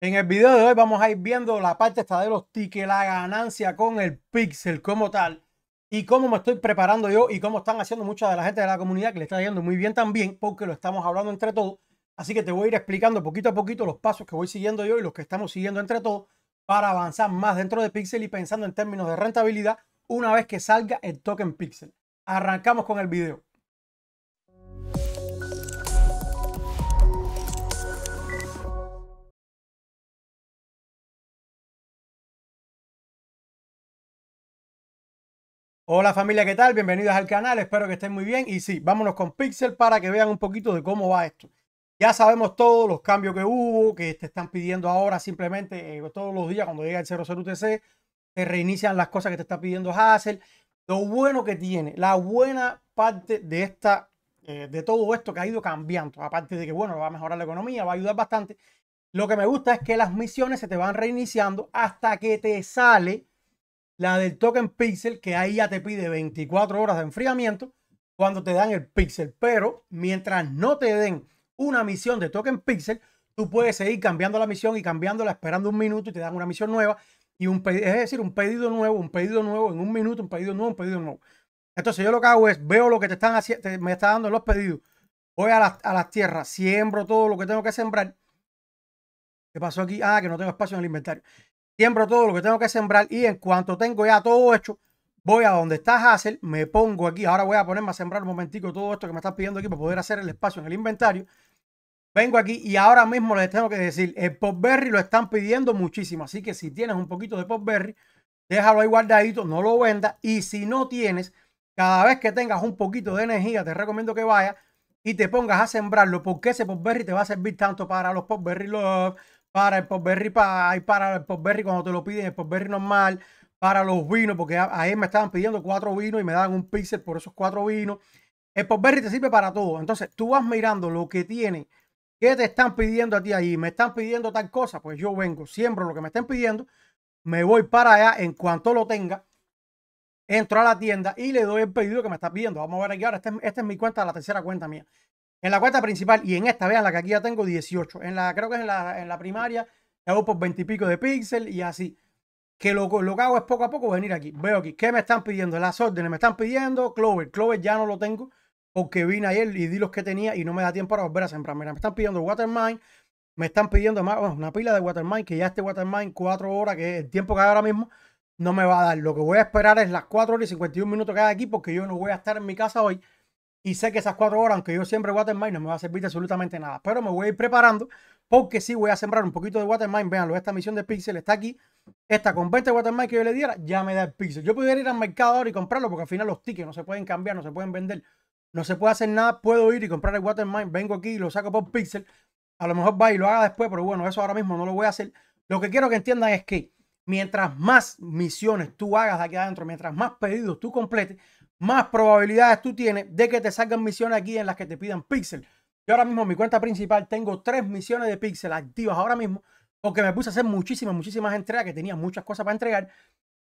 En el video de hoy vamos a ir viendo la parte esta de los tickets, la ganancia con el Pixel como tal y cómo me estoy preparando yo y cómo están haciendo mucha de la gente de la comunidad que le está yendo muy bien también porque lo estamos hablando entre todos. Así que te voy a ir explicando poquito a poquito los pasos que voy siguiendo yo y los que estamos siguiendo entre todos para avanzar más dentro de Pixel y pensando en términos de rentabilidad una vez que salga el token Pixel. Arrancamos con el video. Hola familia, ¿qué tal? Bienvenidos al canal, espero que estén muy bien. Y sí, vámonos con Pixel para que vean un poquito de cómo va esto. Ya sabemos todos los cambios que hubo, que te están pidiendo ahora simplemente eh, todos los días cuando llega el 00UTC, te reinician las cosas que te está pidiendo Hazel. Lo bueno que tiene, la buena parte de esta, eh, de todo esto que ha ido cambiando, aparte de que bueno, va a mejorar la economía, va a ayudar bastante. Lo que me gusta es que las misiones se te van reiniciando hasta que te sale la del token Pixel, que ahí ya te pide 24 horas de enfriamiento cuando te dan el Pixel. Pero mientras no te den una misión de token Pixel, tú puedes seguir cambiando la misión y cambiándola, esperando un minuto y te dan una misión nueva. Y un es decir, un pedido nuevo, un pedido nuevo, en un minuto, un pedido nuevo, un pedido nuevo. Entonces yo lo que hago es, veo lo que te están haciendo, me está dando los pedidos. Voy a a las tierras, siembro todo lo que tengo que sembrar. ¿Qué pasó aquí? Ah, que no tengo espacio en el inventario siembro todo lo que tengo que sembrar y en cuanto tengo ya todo hecho, voy a donde está Hassel, me pongo aquí, ahora voy a ponerme a sembrar un momentico todo esto que me estás pidiendo aquí para poder hacer el espacio en el inventario. Vengo aquí y ahora mismo les tengo que decir, el Popberry lo están pidiendo muchísimo, así que si tienes un poquito de Popberry, déjalo ahí guardadito, no lo vendas y si no tienes, cada vez que tengas un poquito de energía, te recomiendo que vayas y te pongas a sembrarlo, porque ese Popberry te va a servir tanto para los Popberry Love, para el Postberry para el Postberry cuando te lo piden, el Berry normal, para los vinos, porque ahí me estaban pidiendo cuatro vinos y me dan un píxel por esos cuatro vinos. El Postberry te sirve para todo. Entonces, tú vas mirando lo que tiene, qué te están pidiendo a ti ahí. Me están pidiendo tal cosa, pues yo vengo, siembro lo que me estén pidiendo, me voy para allá en cuanto lo tenga. Entro a la tienda y le doy el pedido que me está pidiendo. Vamos a ver aquí ahora. esta este es mi cuenta, la tercera cuenta mía. En la cuenta principal y en esta, vean la que aquí ya tengo 18. En la, creo que es en la, en la primaria, hago por 20 y pico de píxel y así. Que lo, que hago es poco a poco venir aquí. Veo aquí, ¿qué me están pidiendo? Las órdenes me están pidiendo Clover. Clover ya no lo tengo porque vine ayer y di los que tenía y no me da tiempo para volver a sembrar. Mira, me están pidiendo Watermine, me están pidiendo más, una pila de Watermine, que ya este Watermine, cuatro horas, que el tiempo que hay ahora mismo, no me va a dar. Lo que voy a esperar es las 4 horas y 51 minutos que hay aquí porque yo no voy a estar en mi casa hoy y sé que esas cuatro horas, aunque yo siempre Watermine, no me va a servir absolutamente nada. Pero me voy a ir preparando porque sí voy a sembrar un poquito de Watermine. Veanlo, esta misión de Pixel está aquí. Esta con 20 Watermine que yo le diera, ya me da el Pixel. Yo pudiera ir al mercado ahora y comprarlo porque al final los tickets no se pueden cambiar, no se pueden vender, no se puede hacer nada. Puedo ir y comprar el Watermine, vengo aquí y lo saco por Pixel. A lo mejor va y lo haga después, pero bueno, eso ahora mismo no lo voy a hacer. Lo que quiero que entiendan es que mientras más misiones tú hagas aquí adentro, mientras más pedidos tú completes, más probabilidades tú tienes de que te salgan misiones aquí en las que te pidan pixel. Yo ahora mismo en mi cuenta principal tengo tres misiones de pixel activas ahora mismo, porque me puse a hacer muchísimas, muchísimas entregas, que tenía muchas cosas para entregar,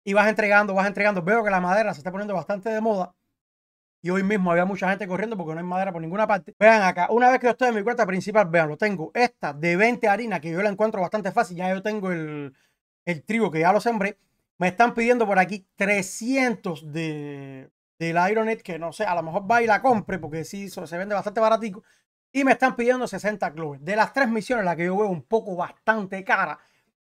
y vas entregando, vas entregando. Veo que la madera se está poniendo bastante de moda. Y hoy mismo había mucha gente corriendo porque no hay madera por ninguna parte. Vean acá, una vez que estoy en mi cuenta principal, vean, lo tengo esta de 20 harina que yo la encuentro bastante fácil. Ya yo tengo el, el trigo que ya lo sembré. Me están pidiendo por aquí 300 de, del Ironet, que no sé, a lo mejor va y la compre, porque sí, se vende bastante baratico. Y me están pidiendo 60 Clover. De las tres misiones, la que yo veo un poco bastante cara,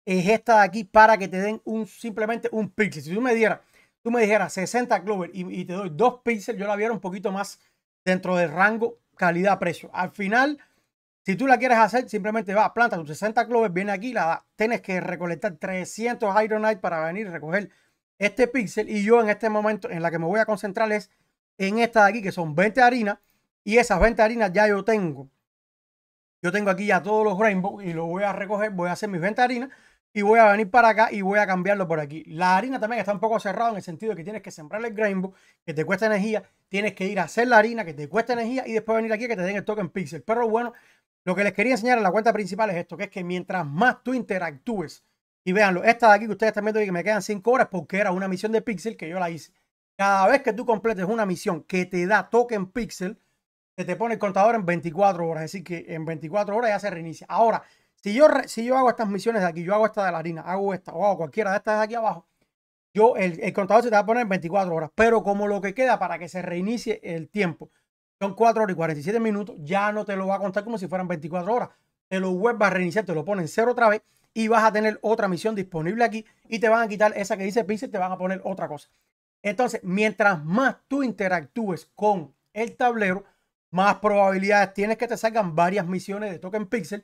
es esta de aquí para que te den un, simplemente un pixel. Si tú me dieras, tú me dijeras 60 Clover y, te doy dos pixels, yo la viera un poquito más dentro del rango calidad-precio. Al final, si tú la quieres hacer, simplemente va, planta tus 60 Clover, viene aquí, la da. Tienes que recolectar 300 Ironite para venir a recoger este píxel y yo en este momento en la que me voy a concentrar es en esta de aquí, que son 20 harinas, y esas 20 harinas ya yo tengo. Yo tengo aquí ya todos los rainbow y lo voy a recoger, voy a hacer mis 20 harinas y voy a venir para acá y voy a cambiarlo por aquí. La harina también está un poco cerrado en el sentido de que tienes que sembrar el rainbow, que te cuesta energía, tienes que ir a hacer la harina, que te cuesta energía y después venir aquí que te den el token pixel. Pero bueno, lo que les quería enseñar en la cuenta principal es esto, que es que mientras más tú interactúes y véanlo, esta de aquí que ustedes están viendo y que me quedan 5 horas porque era una misión de Pixel que yo la hice. Cada vez que tú completes una misión que te da token Pixel, se te pone el contador en 24 horas. Es decir, que en 24 horas ya se reinicia. Ahora, si yo, si yo hago estas misiones de aquí, yo hago esta de la harina, hago esta o hago cualquiera de estas de aquí abajo, yo, el, contador se te va a poner en 24 horas. Pero como lo que queda para que se reinicie el tiempo son 4 horas y 47 minutos, ya no te lo va a contar como si fueran 24 horas. Te lo vuelve a reiniciar, te lo pone en cero otra vez y vas a tener otra misión disponible aquí y te van a quitar esa que dice Pixel te van a poner otra cosa. Entonces, mientras más tú interactúes con el tablero, más probabilidades tienes que te salgan varias misiones de token pixel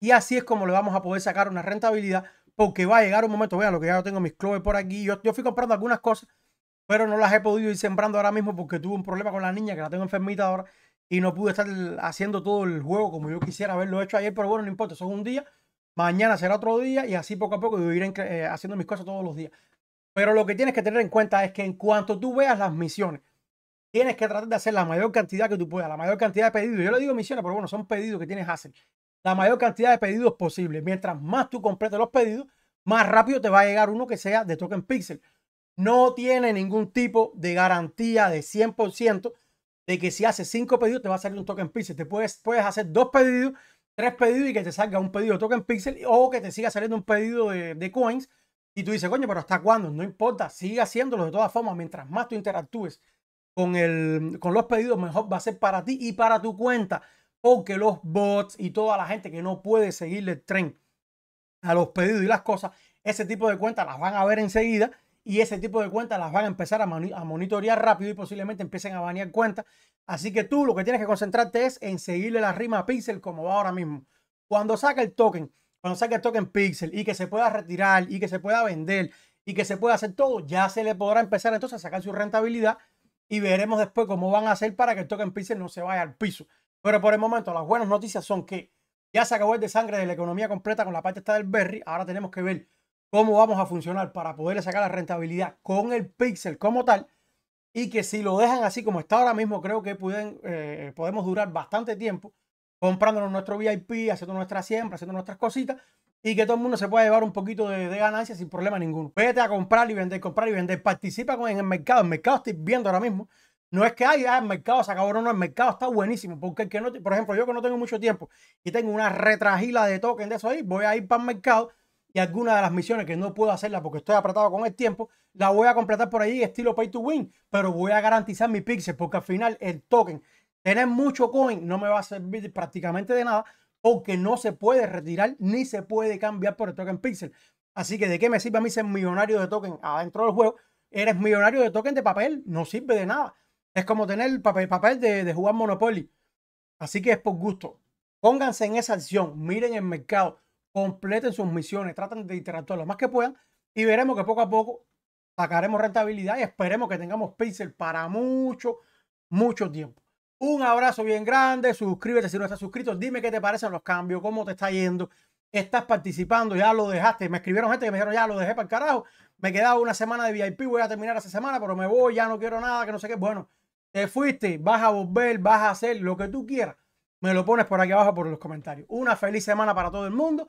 y así es como le vamos a poder sacar una rentabilidad porque va a llegar un momento, vean lo que ya tengo mis clubes por aquí, yo, yo fui comprando algunas cosas, pero no las he podido ir sembrando ahora mismo porque tuve un problema con la niña que la tengo enfermita ahora y no pude estar haciendo todo el juego como yo quisiera haberlo hecho ayer, pero bueno, no importa, eso un día mañana será otro día y así poco a poco yo iré eh, haciendo mis cosas todos los días. Pero lo que tienes que tener en cuenta es que en cuanto tú veas las misiones, tienes que tratar de hacer la mayor cantidad que tú puedas, la mayor cantidad de pedidos. Yo le digo misiones, pero bueno, son pedidos que tienes que hacer. La mayor cantidad de pedidos posible. Mientras más tú completes los pedidos, más rápido te va a llegar uno que sea de token pixel. No tiene ningún tipo de garantía de 100% de que si haces cinco pedidos te va a salir un token pixel. Te puedes, puedes hacer dos pedidos tres pedidos y que te salga un pedido de token pixel o que te siga saliendo un pedido de, coins. Y tú dices, coño, pero ¿hasta cuándo? No importa, sigue haciéndolo de todas formas. Mientras más tú interactúes con, el, con los pedidos, mejor va a ser para ti y para tu cuenta. Porque los bots y toda la gente que no puede seguirle el tren a los pedidos y las cosas, ese tipo de cuentas las van a ver enseguida y ese tipo de cuentas las van a empezar a, monitorear rápido y posiblemente empiecen a banear cuentas. Así que tú lo que tienes que concentrarte es en seguirle la rima a Pixel como va ahora mismo. Cuando saque el token, cuando saque el token Pixel y que se pueda retirar y que se pueda vender y que se pueda hacer todo, ya se le podrá empezar entonces a sacar su rentabilidad y veremos después cómo van a hacer para que el token Pixel no se vaya al piso. Pero por el momento las buenas noticias son que ya se acabó el de sangre de la economía completa con la parte esta del Berry. Ahora tenemos que ver cómo vamos a funcionar para poder sacar la rentabilidad con el Pixel como tal. Y que si lo dejan así como está ahora mismo, creo que pueden, eh, podemos durar bastante tiempo comprándonos nuestro VIP, haciendo nuestra siembra, haciendo nuestras cositas y que todo el mundo se pueda llevar un poquito de, de, ganancia sin problema ninguno. Vete a comprar y vender, comprar y vender. Participa con, en el mercado. El mercado estoy viendo ahora mismo. No es que haya ah, el mercado se acabó, no, no, el mercado está buenísimo. Porque que no, por ejemplo, yo que no tengo mucho tiempo y tengo una retragila de token de eso ahí, voy a ir para el mercado y alguna de las misiones que no puedo hacerla porque estoy apretado con el tiempo, la voy a completar por ahí estilo pay to win, pero voy a garantizar mi pixel porque al final el token, tener mucho coin no me va a servir prácticamente de nada porque no se puede retirar ni se puede cambiar por el token pixel. Así que de qué me sirve a mí ser millonario de token adentro del juego? Eres millonario de token de papel, no sirve de nada. Es como tener papel, papel de, de jugar Monopoly. Así que es por gusto. Pónganse en esa acción, miren el mercado, completen sus misiones, traten de interactuar lo más que puedan y veremos que poco a poco sacaremos rentabilidad y esperemos que tengamos Pixel para mucho, mucho tiempo. Un abrazo bien grande, suscríbete si no estás suscrito, dime qué te parecen los cambios, cómo te está yendo, estás participando, ya lo dejaste, me escribieron gente que me dijeron ya lo dejé para el carajo, me quedaba una semana de VIP, voy a terminar esa semana, pero me voy, ya no quiero nada, que no sé qué, bueno, te fuiste, vas a volver, vas a hacer lo que tú quieras, me lo pones por aquí abajo por los comentarios. Una feliz semana para todo el mundo